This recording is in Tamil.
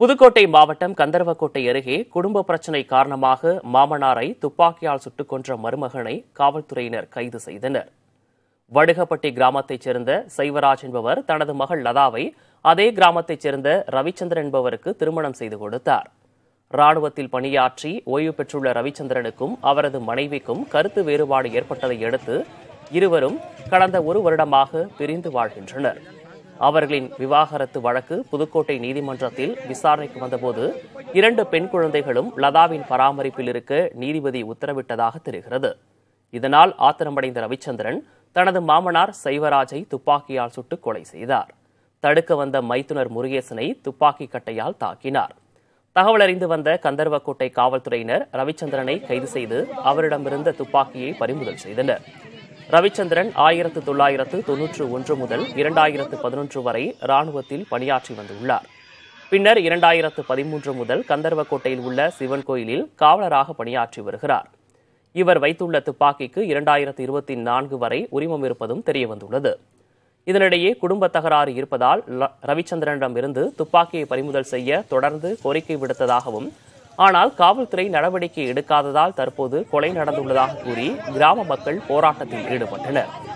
புதுக்கோட்டை மாவட்டம் கந்தர்வக்கோட்டை அருகே குடும்ப பிரச்சினை காரணமாக மாமனாரை துப்பாக்கியால் சுட்டுக் கொன்ற மருமகனை காவல்துறையினர் கைது செய்தனர் வடுகப்பட்டி கிராமத்தைச் சேர்ந்த சைவராஜ் என்பவர் தனது மகள் லதாவை அதே கிராமத்தைச் சேர்ந்த ரவிச்சந்திரன் என்பவருக்கு திருமணம் செய்து கொடுத்தார் ராணுவத்தில் பணியாற்றி ஓய்வு பெற்றுள்ள ரவிச்சந்திரனுக்கும் அவரது மனைவிக்கும் கருத்து வேறுபாடு ஏற்பட்டதை அடுத்து இருவரும் கடந்த ஒரு வருடமாக பிரிந்து வாழ்கின்றனர் அவர்களின் விவாகரத்து வழக்கு புதுக்கோட்டை நீதிமன்றத்தில் விசாரணைக்கு வந்தபோது இரண்டு பெண் குழந்தைகளும் லதாவின் பராமரிப்பில் இருக்க நீதிபதி உத்தரவிட்டதாக தெரிகிறது இதனால் ஆத்திரமடைந்த ரவிச்சந்திரன் தனது மாமனார் சைவராஜை துப்பாக்கியால் சுட்டு கொலை செய்தார் தடுக்க வந்த மைத்துனர் முருகேசனை துப்பாக்கி கட்டையால் தாக்கினார் தகவல் அறிந்து வந்த கந்தர்வக்கோட்டை காவல்துறையினர் ரவிச்சந்திரனை கைது செய்து அவரிடமிருந்த துப்பாக்கியை பறிமுதல் செய்தனர் ரவிச்சந்திரன் ஆயிரத்து தொள்ளாயிரத்து தொன்னூற்று ஒன்று முதல் இரண்டாயிரத்து பதினொன்று வரை ராணுவத்தில் பணியாற்றி வந்துள்ளார் பின்னர் இரண்டாயிரத்து பதிமூன்று முதல் கந்தர்வக்கோட்டையில் உள்ள சிவன் கோயிலில் காவலராக பணியாற்றி வருகிறார் இவர் வைத்துள்ள துப்பாக்கிக்கு இரண்டாயிரத்து இருபத்தி நான்கு வரை உரிமம் இருப்பதும் தெரியவந்துள்ளது இதனிடையே குடும்ப தகராறு இருப்பதால் ரவிச்சந்திரனிடமிருந்து துப்பாக்கியை பறிமுதல் செய்ய தொடர்ந்து கோரிக்கை விடுத்ததாகவும் ஆனால் காவல்துறை நடவடிக்கை எடுக்காததால் தற்போது கொலை நடந்துள்ளதாக கூறி கிராம மக்கள் போராட்டத்தில் ஈடுபட்டனர்